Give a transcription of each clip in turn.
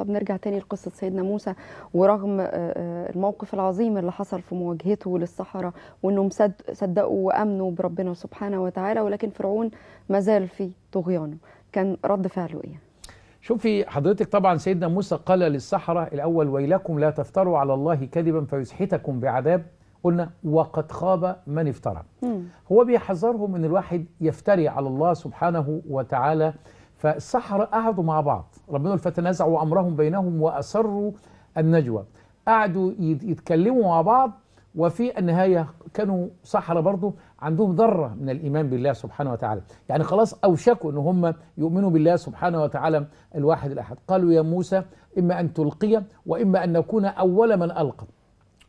طب نرجع تاني لقصه سيدنا موسى ورغم آه، آه، الموقف العظيم اللي حصل في مواجهته للصحراء وانهم صدقوا وامنوا بربنا سبحانه وتعالى ولكن فرعون ما زال في طغيانه كان رد فعله ايه شوفي حضرتك طبعا سيدنا موسى قال للصحراء الاول ويلكم لا تفتروا على الله كذبا فيسحتكم بعذاب قلنا وقد خاب من افترى هو بيحذرهم ان الواحد يفتري على الله سبحانه وتعالى فالسحرة قعدوا مع بعض ربنا قال فتنازعوا أمرهم بينهم وأسروا النجوى قعدوا يتكلموا مع بعض وفي النهاية كانوا سحرة برضو عندهم ذرة من الإيمان بالله سبحانه وتعالى يعني خلاص أوشكوا أن هم يؤمنوا بالله سبحانه وتعالى الواحد الأحد قالوا يا موسى إما أن تلقي وإما أن نكون أول من ألقى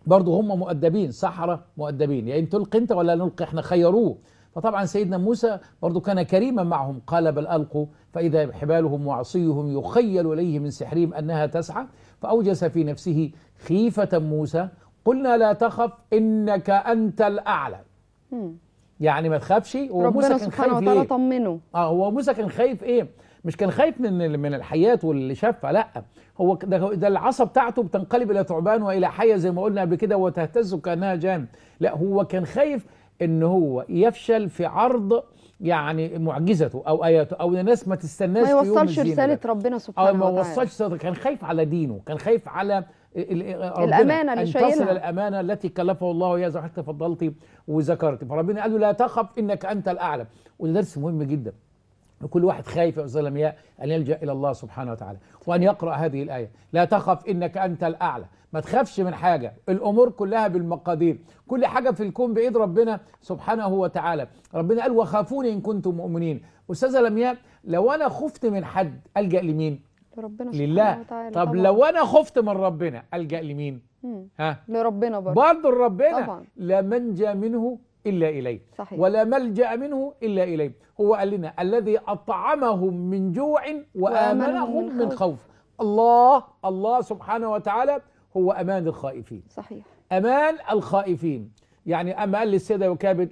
برضو هم مؤدبين سحرة مؤدبين يعني تلقي أنت ولا نلقي إحنا خيروه فطبعا سيدنا موسى برضو كان كريما معهم قال بل ألقوا فإذا حبالهم وعصيهم يخيل إليه من سحرهم أنها تسعى فأوجس في نفسه خيفة موسى قلنا لا تخف إنك أنت الأعلى يعني ما تخافش هو موسى كان خايف ليه؟ طمنه اه هو موسى كان خايف ايه؟ مش كان خايف من من الحياه واللي شافها لا هو ده, ده العصا بتاعته بتنقلب الى ثعبان والى حيه زي ما قلنا قبل كده وتهتز كانها جان لا هو كان خايف ان هو يفشل في عرض يعني معجزته او اياته او الناس ما تستناش ما يوصلش رساله ربنا سبحانه وتعالى او ما وصلش كان خايف على دينه كان خايف على الامانه اللي شايلها تصل الامانه التي كلفه الله يا زي حضرتك تفضلتي وذكرتي فربنا قال له لا تخف انك انت الاعلى وده درس مهم جدا وكل واحد خايف يا أستاذ لمياء أن يلجأ إلى الله سبحانه وتعالى وأن يقرأ هذه الآية لا تخف إنك أنت الأعلى ما تخافش من حاجة الأمور كلها بالمقادير كل حاجة في الكون بإيد ربنا سبحانه وتعالى ربنا قال وخافوني إن كنتم مؤمنين أستاذ لمياء لو أنا خفت من حد ألجأ لمين؟ لربنا لله وتعالى طب طبعا. لو انا خفت من ربنا الجا لمين مم. ها لربنا برضه برضه لربنا طبعا. لا منجا منه إلا إليه صحيح. ولا ملجأ منه إلا إليه هو قال لنا الذي أطعمهم من جوع وآمنهم من, خوف. خوف الله الله سبحانه وتعالى هو أمان الخائفين صحيح أمان الخائفين يعني أما قال للسيدة وكابت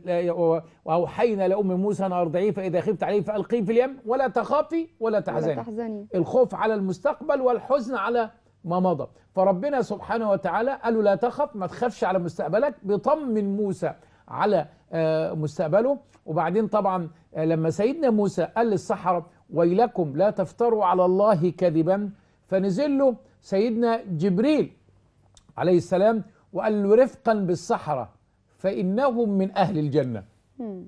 وأوحينا لأم موسى أن أرضعيه فإذا خفت عليه فألقيه في اليم ولا تخافي ولا تحزني ولا تحزني الخوف على المستقبل والحزن على ما مضى فربنا سبحانه وتعالى قال له لا تخف ما تخافش على مستقبلك بطمن موسى على آه، مستقبله وبعدين طبعا آه، لما سيدنا موسى قال للسحرة ويلكم لا تفتروا على الله كذبا فنزل له سيدنا جبريل عليه السلام وقال له رفقا بالسحرة فإنهم من أهل الجنة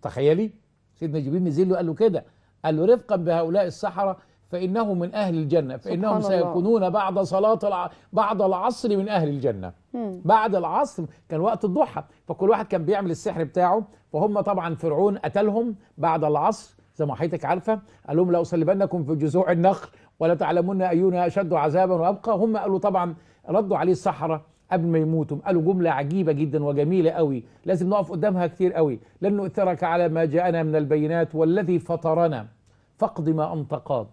تخيلي سيدنا جبريل نزل له قال له كده قال له رفقا بهؤلاء السحرة فإنهم من أهل الجنة فإنهم سيكونون بعد صلاة الع... بعد العصر من أهل الجنة مم. بعد العصر كان وقت الضحى فكل واحد كان بيعمل السحر بتاعه فهم طبعا فرعون قتلهم بعد العصر زي ما حضرتك عارفة قال لهم لأصلبنكم في جذوع النخل ولا تعلمون أينا أشد عذابا وأبقى هم قالوا طبعا ردوا عليه الصحراء قبل ما يموتوا قالوا جملة عجيبة جدا وجميلة قوي لازم نقف قدامها كتير قوي لن نؤثرك على ما جاءنا من البينات والذي فطرنا فاقض ما أنت قاض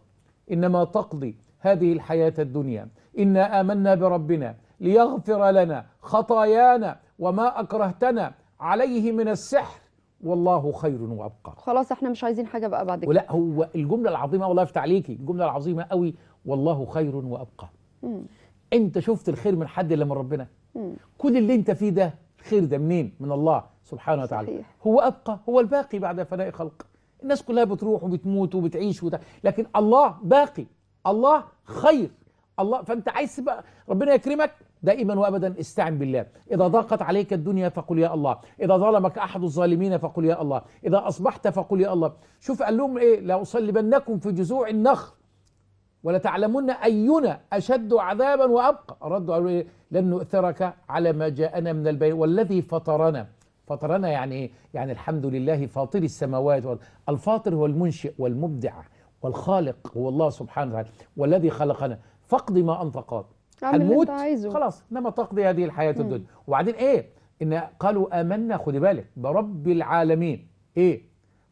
إنما تقضي هذه الحياة الدنيا إنا آمنا بربنا ليغفر لنا خطايانا وما أكرهتنا عليه من السحر والله خير وابقى خلاص احنا مش عايزين حاجه بقى بعد كده ولا هو الجمله العظيمه والله يفتح عليكي الجمله العظيمه قوي والله خير وابقى مم. انت شفت الخير من حد الا من ربنا مم. كل اللي انت فيه ده الخير ده منين من الله سبحانه وتعالى صحيح. هو ابقى هو الباقي بعد فناء خلق الناس كلها بتروح وبتموت وبتعيش وده. لكن الله باقي الله خير الله فانت عايز تبقى ربنا يكرمك دائما وابدا استعن بالله اذا ضاقت عليك الدنيا فقل يا الله اذا ظلمك احد الظالمين فقل يا الله اذا اصبحت فقل يا الله شوف قال لهم ايه لاصلبنكم في جذوع النخل ولتعلمن اينا اشد عذابا وابقى ردوا قالوا إيه؟ لن نؤثرك على ما جاءنا من البين والذي فطرنا فطرنا يعني ايه يعني الحمد لله فاطر السماوات والأرض الفاطر هو المنشئ والمبدع والخالق هو الله سبحانه وتعالى والذي خلقنا فاقضي ما انت قاض هنموت خلاص انما تقضي هذه الحياه الدنيا وبعدين ايه ان قالوا امنا خدي بالك برب العالمين ايه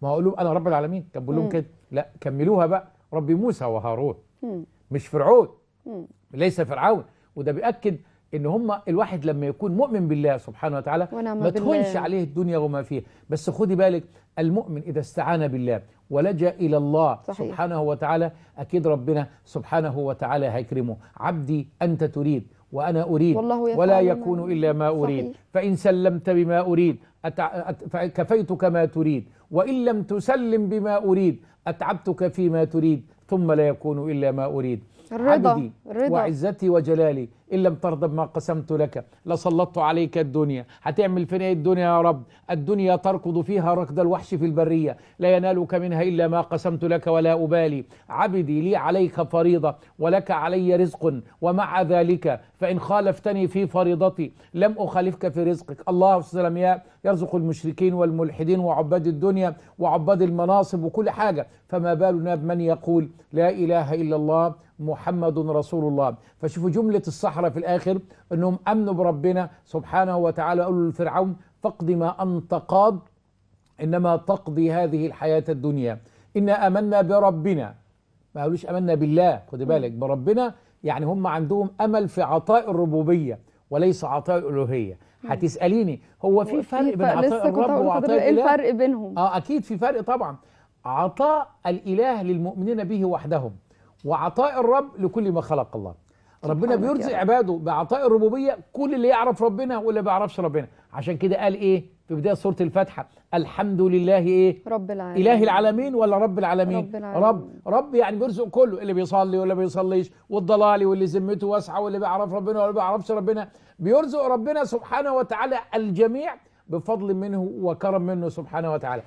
ما هو لهم انا رب العالمين كان بقول لهم كده لا كملوها بقى رب موسى وهارون مم. مش فرعون مم. ليس فرعون وده بيأكد ان هم الواحد لما يكون مؤمن بالله سبحانه وتعالى ما تهونش عليه الدنيا وما فيها بس خدي بالك المؤمن اذا استعان بالله ولجا الى الله صحيح. سبحانه وتعالى اكيد ربنا سبحانه وتعالى هيكرمه عبدي انت تريد وانا اريد والله ولا يكون الا ما اريد صحيح. فان سلمت بما اريد كفيتك ما تريد وان لم تسلم بما اريد اتعبتك فيما تريد ثم لا يكون الا ما اريد الرضا عبدي الرضا وعزتي وجلالي إن لم ترضى بما قسمت لك لسلطت عليك الدنيا هتعمل فينا الدنيا يا رب الدنيا تركض فيها ركض الوحش في البرية لا ينالك منها إلا ما قسمت لك ولا أبالي عبدي لي عليك فريضة ولك علي رزق ومع ذلك فإن خالفتني في فريضتي لم أخالفك في رزقك الله سلام يا يرزق المشركين والملحدين وعباد الدنيا وعباد المناصب وكل حاجة فما بالنا بمن يقول لا إله إلا الله محمد رسول الله فشوفوا جملة الصحراء في الآخر أنهم أمنوا بربنا سبحانه وتعالى قالوا لفرعون فاقض ما أنت قاض إنما تقضي هذه الحياة الدنيا إنا آمنا بربنا ما قالوش آمنا بالله خد بالك بربنا يعني هم عندهم أمل في عطاء الربوبية وليس عطاء الألوهية هتسأليني هو في فرق بين عطاء الرب وعطاء ايه الفرق بينهم اه اكيد في فرق طبعا عطاء الاله للمؤمنين به وحدهم وعطاء الرب لكل ما خلق الله ربنا بيرزق عباده بعطاء الربوبيه كل اللي يعرف ربنا واللي ما بيعرفش ربنا عشان كده قال ايه في بدايه سوره الفاتحه الحمد لله ايه رب العالمين اله العالمين ولا رب العالمين رب العالمين. رب رب يعني بيرزق كله اللي بيصلي واللي بيصليش والضلالي واللي ذمته واسعه واللي بيعرف ربنا واللي ما بيعرفش ربنا بيرزق ربنا سبحانه وتعالى الجميع بفضل منه وكرم منه سبحانه وتعالى